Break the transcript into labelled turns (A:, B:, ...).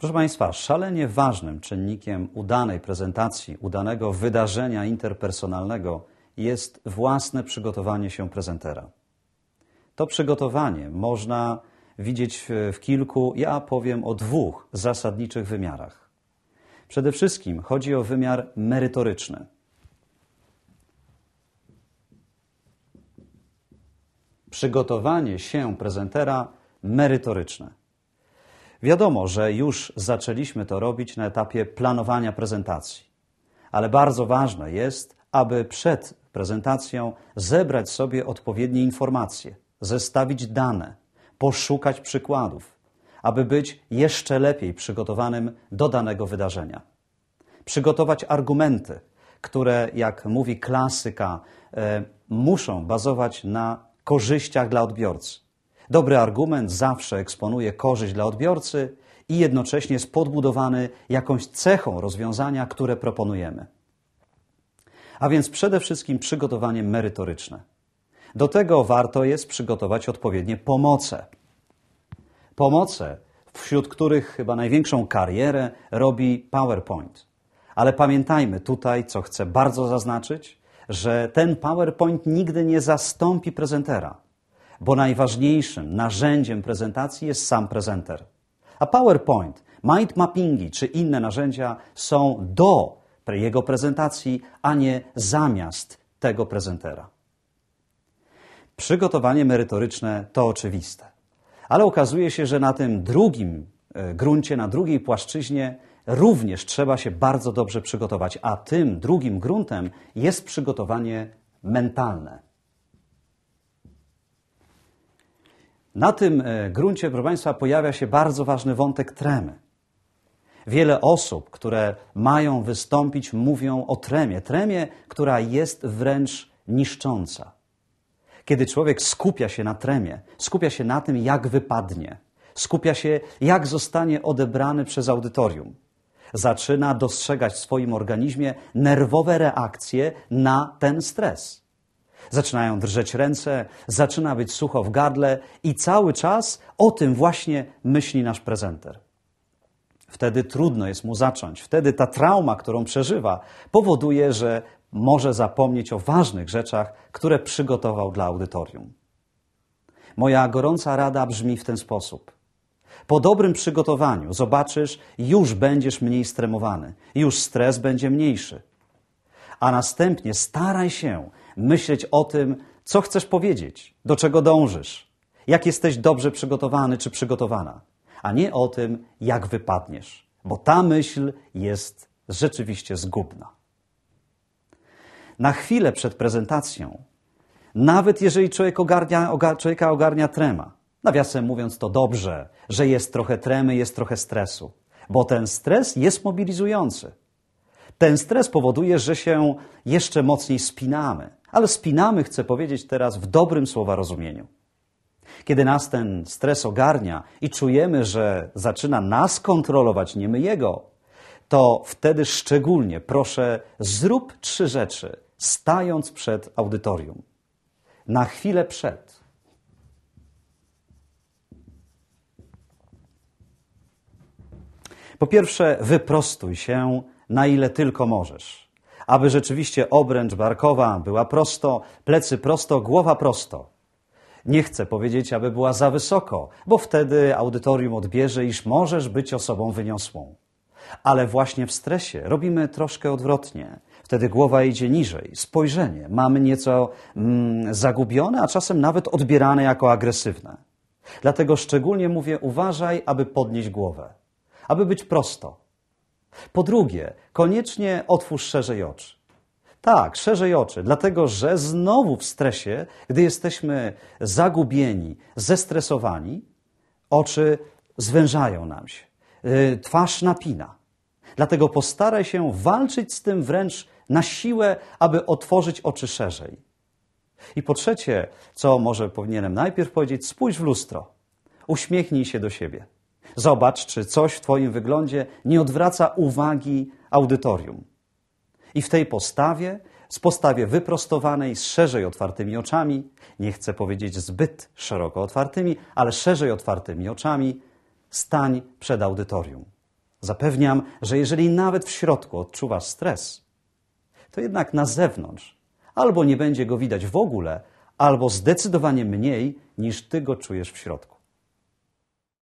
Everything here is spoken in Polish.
A: Proszę Państwa, szalenie ważnym czynnikiem udanej prezentacji, udanego wydarzenia interpersonalnego jest własne przygotowanie się prezentera. To przygotowanie można widzieć w kilku, ja powiem o dwóch zasadniczych wymiarach. Przede wszystkim chodzi o wymiar merytoryczny. Przygotowanie się prezentera merytoryczne. Wiadomo, że już zaczęliśmy to robić na etapie planowania prezentacji, ale bardzo ważne jest, aby przed prezentacją zebrać sobie odpowiednie informacje, zestawić dane, poszukać przykładów, aby być jeszcze lepiej przygotowanym do danego wydarzenia. Przygotować argumenty, które, jak mówi klasyka, e, muszą bazować na korzyściach dla odbiorcy. Dobry argument zawsze eksponuje korzyść dla odbiorcy i jednocześnie jest podbudowany jakąś cechą rozwiązania, które proponujemy. A więc przede wszystkim przygotowanie merytoryczne. Do tego warto jest przygotować odpowiednie pomoce. Pomoce, wśród których chyba największą karierę robi PowerPoint. Ale pamiętajmy tutaj, co chcę bardzo zaznaczyć, że ten PowerPoint nigdy nie zastąpi prezentera bo najważniejszym narzędziem prezentacji jest sam prezenter. A PowerPoint, mind mappingi czy inne narzędzia są do jego prezentacji, a nie zamiast tego prezentera. Przygotowanie merytoryczne to oczywiste, ale okazuje się, że na tym drugim e, gruncie, na drugiej płaszczyźnie również trzeba się bardzo dobrze przygotować, a tym drugim gruntem jest przygotowanie mentalne. Na tym e, gruncie, proszę Państwa, pojawia się bardzo ważny wątek tremy. Wiele osób, które mają wystąpić, mówią o tremie. Tremie, która jest wręcz niszcząca. Kiedy człowiek skupia się na tremie, skupia się na tym, jak wypadnie, skupia się, jak zostanie odebrany przez audytorium, zaczyna dostrzegać w swoim organizmie nerwowe reakcje na ten stres zaczynają drżeć ręce, zaczyna być sucho w gardle i cały czas o tym właśnie myśli nasz prezenter. Wtedy trudno jest mu zacząć. Wtedy ta trauma, którą przeżywa, powoduje, że może zapomnieć o ważnych rzeczach, które przygotował dla audytorium. Moja gorąca rada brzmi w ten sposób. Po dobrym przygotowaniu zobaczysz, już będziesz mniej stremowany, już stres będzie mniejszy. A następnie staraj się myśleć o tym, co chcesz powiedzieć, do czego dążysz, jak jesteś dobrze przygotowany czy przygotowana, a nie o tym, jak wypadniesz, bo ta myśl jest rzeczywiście zgubna. Na chwilę przed prezentacją, nawet jeżeli człowiek ogarnia, ogar, człowieka ogarnia trema, nawiasem mówiąc, to dobrze, że jest trochę tremy, jest trochę stresu, bo ten stres jest mobilizujący. Ten stres powoduje, że się jeszcze mocniej spinamy. Ale spinamy, chcę powiedzieć teraz, w dobrym słowa rozumieniu. Kiedy nas ten stres ogarnia i czujemy, że zaczyna nas kontrolować, nie my jego, to wtedy szczególnie proszę, zrób trzy rzeczy, stając przed audytorium. Na chwilę przed. Po pierwsze, wyprostuj się na ile tylko możesz. Aby rzeczywiście obręcz barkowa była prosto, plecy prosto, głowa prosto. Nie chcę powiedzieć, aby była za wysoko, bo wtedy audytorium odbierze, iż możesz być osobą wyniosłą. Ale właśnie w stresie robimy troszkę odwrotnie. Wtedy głowa idzie niżej, spojrzenie mamy nieco mm, zagubione, a czasem nawet odbierane jako agresywne. Dlatego szczególnie mówię: uważaj, aby podnieść głowę, aby być prosto, po drugie, koniecznie otwórz szerzej oczy. Tak, szerzej oczy, dlatego że znowu w stresie, gdy jesteśmy zagubieni, zestresowani, oczy zwężają nam się, y, twarz napina. Dlatego postaraj się walczyć z tym wręcz na siłę, aby otworzyć oczy szerzej. I po trzecie, co może powinienem najpierw powiedzieć, spójrz w lustro, uśmiechnij się do siebie. Zobacz, czy coś w Twoim wyglądzie nie odwraca uwagi audytorium. I w tej postawie, z postawie wyprostowanej, z szerzej otwartymi oczami, nie chcę powiedzieć zbyt szeroko otwartymi, ale szerzej otwartymi oczami, stań przed audytorium. Zapewniam, że jeżeli nawet w środku odczuwasz stres, to jednak na zewnątrz albo nie będzie go widać w ogóle, albo zdecydowanie mniej niż ty go czujesz w środku.